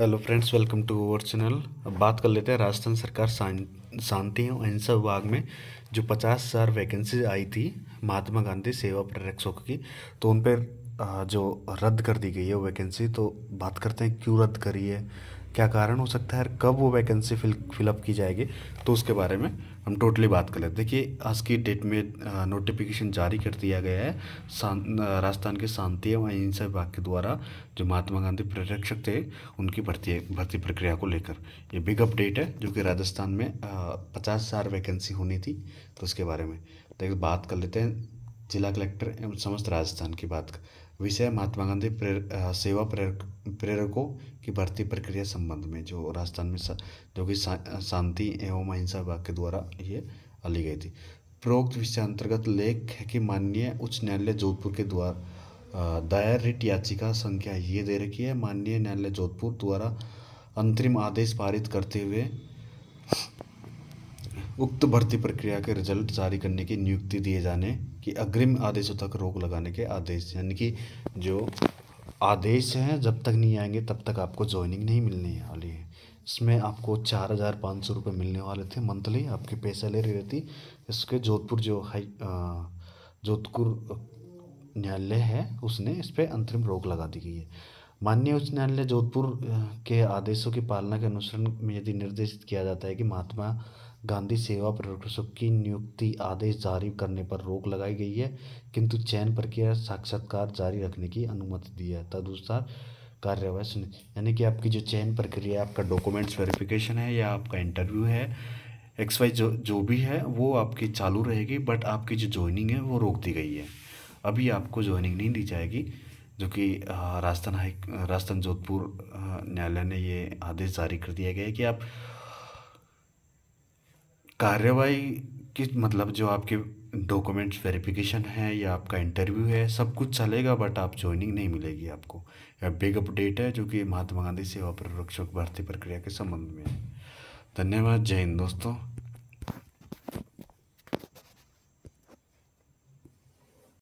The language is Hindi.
hello friends welcome to our channel अब बात कर लेते हैं राजस्थान सरकार शांति और अहिंसा विभाग में जो पचास हज़ार वैकेंसीज आई थी महात्मा गांधी सेवा प्रेक्षक की तो उन पर जो रद्द कर दी गई है वैकेंसी तो बात करते हैं क्यों रद्द करी है क्या कारण हो सकता है और कब वो वैकेंसी फिल फिलअप की जाएगी तो उसके बारे में हम टोटली बात कर लेते देखिए आज की डेट में नोटिफिकेशन जारी कर दिया गया है राजस्थान के शांति एवं अहिंसा विभाग के द्वारा जो महात्मा गांधी प्रशिक्षक थे उनकी भर्ती भर्ती प्रक्रिया को लेकर ये बिग अपडेट है जो कि राजस्थान में पचास हज़ार वैकेंसी होनी थी तो उसके बारे में देखिए तो बात कर लेते हैं जिला कलेक्टर एवं समस्त राजस्थान की बात विषय महात्मा गांधी प्रेर, सेवा प्रेरक प्रेरकों की भर्ती प्रक्रिया संबंध में जो राजस्थान में सा, जो कि शांति एवं अहिंसा विभाग के द्वारा ये ली गई थी प्रोक्त विषय अंतर्गत लेख है कि माननीय उच्च न्यायालय जोधपुर के द्वारा दायर रिट याचिका संख्या ये दे रखी है माननीय न्यायालय जोधपुर द्वारा अंतरिम आदेश पारित करते हुए उक्त भर्ती प्रक्रिया के रिजल्ट जारी करने की नियुक्ति दिए जाने की अग्रिम आदेशों तक रोक लगाने के आदेश यानी कि जो आदेश हैं जब तक नहीं आएंगे तब तक आपको ज्वाइनिंग नहीं मिलने वाली है इसमें आपको चार हज़ार पाँच सौ रुपये मिलने वाले थे मंथली आपकी पे सैलरी रहती इसके जोधपुर जो हाई जोधपुर न्यायालय है उसने इस पर अंतरिम रोक लगा दी गई है माननीय उच्च न्यायालय जोधपुर के आदेशों की पालना के अनुसरण में यदि निर्देशित किया जाता है कि महात्मा गांधी सेवा प्रकोष्ठ की नियुक्ति आदेश जारी करने पर रोक लगाई गई है किंतु चयन प्रक्रिया साक्षात्कार जारी रखने की अनुमति दी है तदनुसार कार्यवाही सुनिश्चित यानी कि आपकी जो चयन प्रक्रिया आपका डॉक्यूमेंट्स वेरिफिकेशन है या आपका इंटरव्यू है एक्स वाई जो जो भी है वो आपकी चालू रहेगी बट आपकी जो ज्वाइनिंग है वो रोक दी गई है अभी आपको ज्वाइनिंग नहीं दी जाएगी जो कि राजस्थान हाई राजस्थान जोधपुर न्यायालय ने ये आदेश जारी कर दिया गया है कि आप कार्यवाही की मतलब जो आपके डॉक्यूमेंट्स वेरिफिकेशन है या आपका इंटरव्यू है सब कुछ चलेगा बट आप ज्वाइनिंग नहीं मिलेगी आपको यह बिग अपडेट है जो कि महात्मा गांधी सेवा प्ररक्षक भर्ती प्रक्रिया के संबंध में है धन्यवाद जय हिंद दोस्तों